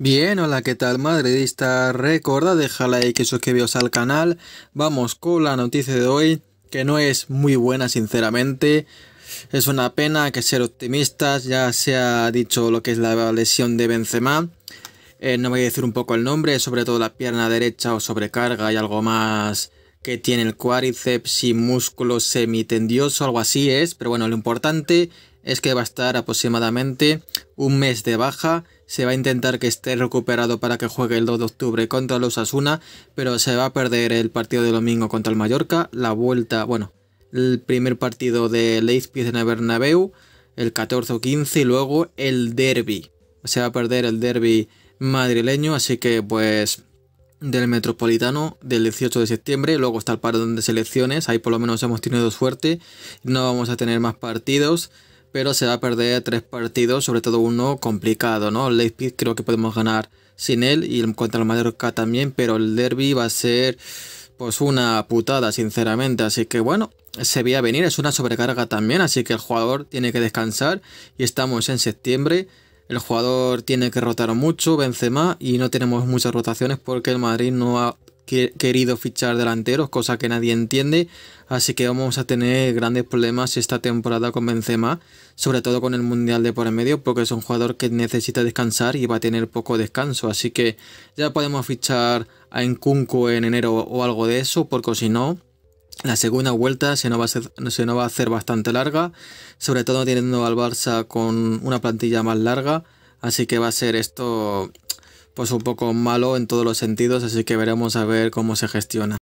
Bien, hola, ¿qué tal madridista? Recuerda dejar like y suscribiros al canal. Vamos con la noticia de hoy, que no es muy buena sinceramente. Es una pena que ser optimistas, ya se ha dicho lo que es la lesión de Benzema. Eh, no voy a decir un poco el nombre, sobre todo la pierna derecha o sobrecarga y algo más que tiene el cuádriceps y músculo semitendioso, algo así es, pero bueno, lo importante es que va a estar aproximadamente un mes de baja. Se va a intentar que esté recuperado para que juegue el 2 de octubre contra los Asuna, pero se va a perder el partido de domingo contra el Mallorca, la vuelta, bueno, el primer partido de Leipzig en el Bernabéu, el 14 o 15, y luego el derby. Se va a perder el derby madrileño, así que pues del Metropolitano del 18 de septiembre, luego está el par de selecciones, ahí por lo menos hemos tenido suerte, no vamos a tener más partidos, pero se va a perder tres partidos, sobre todo uno complicado, ¿no? Leipzig creo que podemos ganar sin él y contra el Mallorca también, pero el derby va a ser pues una putada, sinceramente. Así que bueno, se veía venir, es una sobrecarga también, así que el jugador tiene que descansar y estamos en septiembre. El jugador tiene que rotar mucho, Benzema, y no tenemos muchas rotaciones porque el Madrid no ha querido fichar delanteros, cosa que nadie entiende, así que vamos a tener grandes problemas esta temporada con Benzema, sobre todo con el Mundial de por en medio, porque es un jugador que necesita descansar y va a tener poco descanso, así que ya podemos fichar a Encunco en enero o algo de eso, porque si no, la segunda vuelta se va a se nos va a hacer bastante larga, sobre todo teniendo al Barça con una plantilla más larga, así que va a ser esto pues un poco malo en todos los sentidos, así que veremos a ver cómo se gestiona.